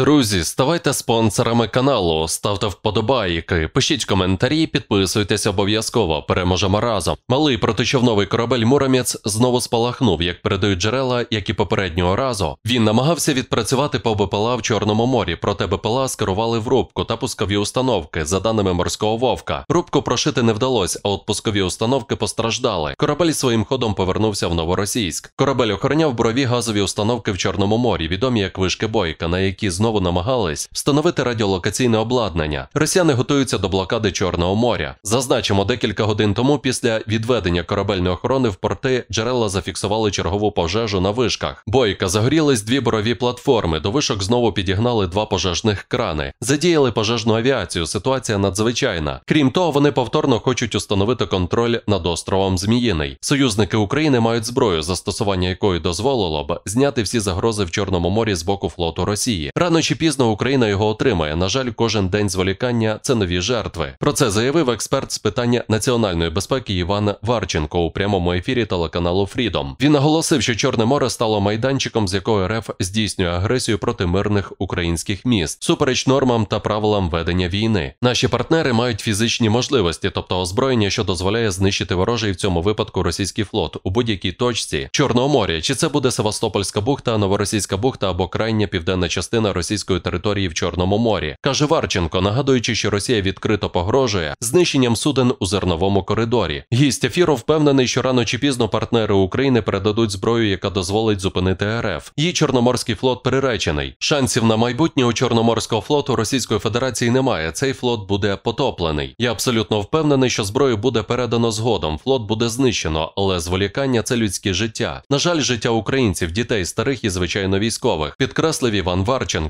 Друзі, ставайте спонсорами каналу, ставте вподобайки, пишіть коментарі, підписуйтесь обов'язково. Переможемо разом. Малий протичовновий корабель Муромець знову спалахнув, як передають джерела, як і попереднього разу. Він намагався відпрацювати по БПЛА в Чорному морі, проте БПЛА скерували в рубку та пускові установки, за даними морського вовка. Рубку прошити не вдалося, а от пускові установки постраждали. Корабель своїм ходом повернувся в новоросійськ. Корабель охороняв брові газові установки в Чорному морі, відомі як вишки Бойка, на які знову знову намагались встановити радіолокаційне обладнання. Росіяни готуються до блокади Чорного моря. Зазначимо, декілька годин тому після відведення корабельної охорони в порти джерела зафіксували чергову пожежу на вишках. Бойка загорілись дві борові платформи. До вишок знову підігнали два пожежних крани, задіяли пожежну авіацію. Ситуація надзвичайна. Крім того, вони повторно хочуть установити контроль над островом Зміїний. Союзники України мають зброю, застосування якої дозволило б зняти всі загрози в Чорному морі з боку флоту Росії. Рано Рано чи пізно Україна його отримає. На жаль, кожен день зволікання це нові жертви. Про це заявив експерт з питання національної безпеки Іван Варченко у прямому ефірі телеканалу Фрідом. Він наголосив, що Чорне море стало майданчиком, з якого РФ здійснює агресію проти мирних українських міст, супереч нормам та правилам ведення війни. Наші партнери мають фізичні можливості, тобто озброєння, що дозволяє знищити ворожий в цьому випадку російський флот у будь-якій точці Чорного моря. Чи це буде Севастопольська бухта, новоросійська бухта або крайня південна частина Росії? російської території в Чорному морі, каже Варченко, нагадуючи, що Росія відкрито погрожує знищенням суден у зерновому коридорі. Гість ефіру впевнений, що рано чи пізно партнери України передадуть зброю, яка дозволить зупинити РФ. Її Чорноморський флот переречений. Шансів на майбутнє у Чорноморського флоту Російської Федерації немає. Цей флот буде потоплений. Я абсолютно впевнений, що зброю буде передано згодом. Флот буде знищено, але зволікання це людське життя. На жаль, життя українців, дітей, старих і звичайно військових, підкреслив Іван Варченко.